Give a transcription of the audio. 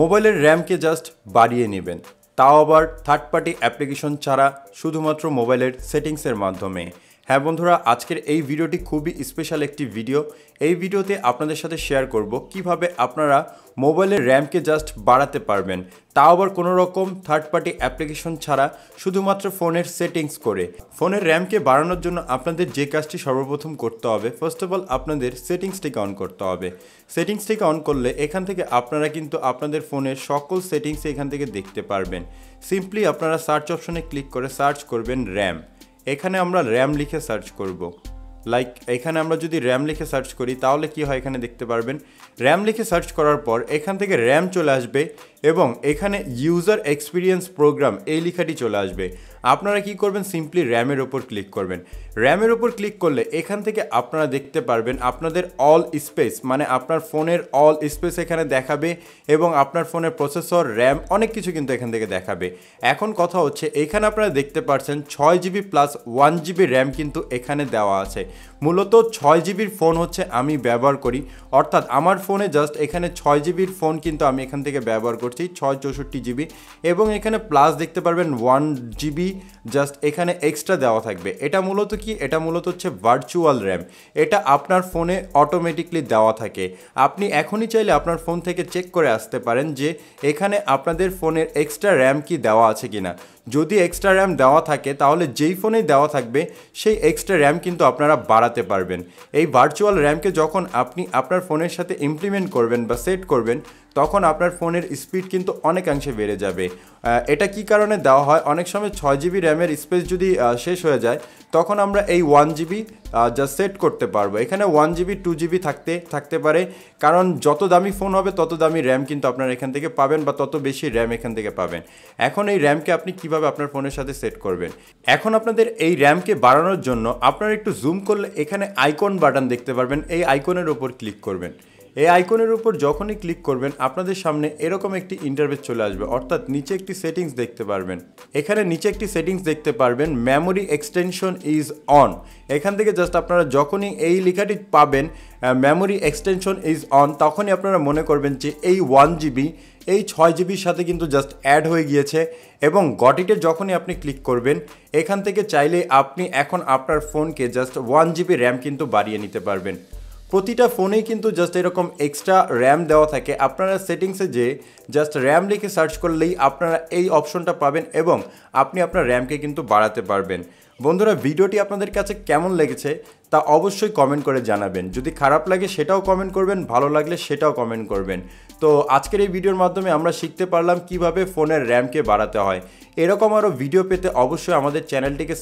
মোবাইলের র্যামকে জাস্ট বাড়িয়ে নেবেন তাও আবার থার্ড পার্টি অ্যাপ্লিকেশন ছাড়া শুধুমাত্র মোবাইলের সেটিংসের মাধ্যমে হ্যাঁ বন্ধুরা আজকের এই ভিডিওটি খুবই স্পেশাল একটি ভিডিও এই ভিডিওতে আপনাদের সাথে শেয়ার করব কিভাবে আপনারা মোবাইলের র্যামকে জাস্ট বাড়াতে পারবেন তাও আবার কোনো রকম থার্ড পার্টি অ্যাপ্লিকেশন ছাড়া শুধুমাত্র ফোনের সেটিংস করে ফোনের র্যামকে বাড়ানোর জন্য আপনাদের যে কাজটি সর্বপ্রথম করতে হবে ফার্স্ট অফ অল আপনাদের সেটিংসটিকে অন করতে হবে সেটিংসটিকে অন করলে এখান থেকে আপনারা কিন্তু আপনাদের ফোনের সকল সেটিংস এখান থেকে দেখতে পারবেন সিম্পলি আপনারা সার্চ অপশনে ক্লিক করে সার্চ করবেন র্যাম এখানে আমরা র্যাম লিখে সার্চ করব। লাইক এখানে আমরা যদি র্যাম লিখে সার্চ করি তাহলে কি হয় এখানে দেখতে পারবেন র্যাম লিখে সার্চ করার পর এখান থেকে র্যাম চলে আসবে এবং এখানে ইউজার এক্সপিরিয়েন্স প্রোগ্রাম এই লেখাটি চলে আসবে আপনারা কি করবেন সিম্পলি র্যামের ওপর ক্লিক করবেন র্যামের ওপর ক্লিক করলে এখান থেকে আপনারা দেখতে পারবেন আপনাদের অল স্পেস মানে আপনার ফোনের অল স্পেস এখানে দেখাবে এবং আপনার ফোনের প্রসেসর র্যাম অনেক কিছু কিন্তু এখান থেকে দেখাবে এখন কথা হচ্ছে এখানে আপনারা দেখতে পাচ্ছেন ছয় GB plus one GB RAM কিন্তু এখানে দেওয়া আছে মূলত ছয় জিবির ফোন হচ্ছে আমি ব্যবহার করি অর্থাৎ আমার ফোনে জাস্ট এখানে ছয় জিবির ফোন কিন্তু আমি এখান থেকে ব্যবহার করি করছি ছয় চৌষট্টি জিবি এবং এখানে প্লাস দেখতে পারবেন ওয়ান জিবি জাস্ট এখানে এক্সট্রা দেওয়া থাকবে এটা মূলত কি এটা মূলত হচ্ছে ভার্চুয়াল র্যাম এটা আপনার ফোনে অটোমেটিকলি দেওয়া থাকে আপনি এখনই চাইলে আপনার ফোন থেকে চেক করে আসতে পারেন যে এখানে আপনাদের ফোনের এক্সট্রা র্যাম কি দেওয়া আছে কিনা যদি এক্সট্রা র্যাম দেওয়া থাকে তাহলে যেই ফোনেই দেওয়া থাকবে সেই এক্সট্রা র্যাম কিন্তু আপনারা বাড়াতে পারবেন এই ভার্চুয়াল র্যামকে যখন আপনি আপনার ফোনের সাথে ইমপ্লিমেন্ট করবেন বা সেট করবেন তখন আপনার ফোনের স্পিড কিন্তু অনেকাংশে বেড়ে যাবে এটা কি কারণে দেওয়া হয় অনেক সময় ছয় জিবি র্যামের স্পেস যদি শেষ হয়ে যায় তখন আমরা এই ওয়ান জিবি জাস্ট সেট করতে পারবো এখানে ওয়ান জিবি টু জিবি থাকতে থাকতে পারে কারণ যত দামি ফোন হবে তত দামি র্যাম কিন্তু আপনার এখান থেকে পাবেন বা তত বেশি র্যাম এখান থেকে পাবেন এখন এই র্যামকে আপনি কিভাবে আপনার ফোনের সাথে সেট করবেন এখন আপনাদের এই র্যামকে বাড়ানোর জন্য আপনারা একটু জুম করলে এখানে আইকন বাটন দেখতে পারবেন এই আইকনের ওপর ক্লিক করবেন এই আইকনের উপর যখনই ক্লিক করবেন আপনাদের সামনে এরকম একটি ইন্টারভেস চলে আসবে অর্থাৎ নিচে একটি সেটিংস দেখতে পারবেন এখানে নিচে একটি সেটিংস দেখতে পারবেন মেমোরি এক্সটেনশন ইজ অন এখান থেকে জাস্ট আপনারা যখনই এই লেখাটি পাবেন মেমোরি এক্সটেনশন ইজ অন তখনই আপনারা মনে করবেন যে এই ওয়ান জিবি এই ছয় জিবির সাথে কিন্তু জাস্ট অ্যাড হয়ে গিয়েছে এবং গটিটে যখনই আপনি ক্লিক করবেন এখান থেকে চাইলে আপনি এখন আপনার ফোনকে জাস্ট ওয়ান জিবি র্যাম কিন্তু বাড়িয়ে নিতে পারবেন প্রতিটা ফোনে কিন্তু জাস্ট এরকম এক্সট্রা র্যাম দেওয়া থাকে আপনারা সেটিংসে যে জাস্ট র্যাম লিখে সার্চ করলেই আপনারা এই অপশনটা পাবেন এবং আপনি আপনার র্যামকে কিন্তু বাড়াতে পারবেন বন্ধুরা ভিডিওটি আপনাদের কাছে কেমন লেগেছে তা অবশ্যই কমেন্ট করে জানাবেন যদি খারাপ লাগে সেটাও কমেন্ট করবেন ভালো লাগলে সেটাও কমেন্ট করবেন তো আজকের এই ভিডিওর মাধ্যমে আমরা শিখতে পারলাম কিভাবে ফোনের র্যামকে বাড়াতে হয় এরকম আরও ভিডিও পেতে অবশ্যই আমাদের চ্যানেলটিকে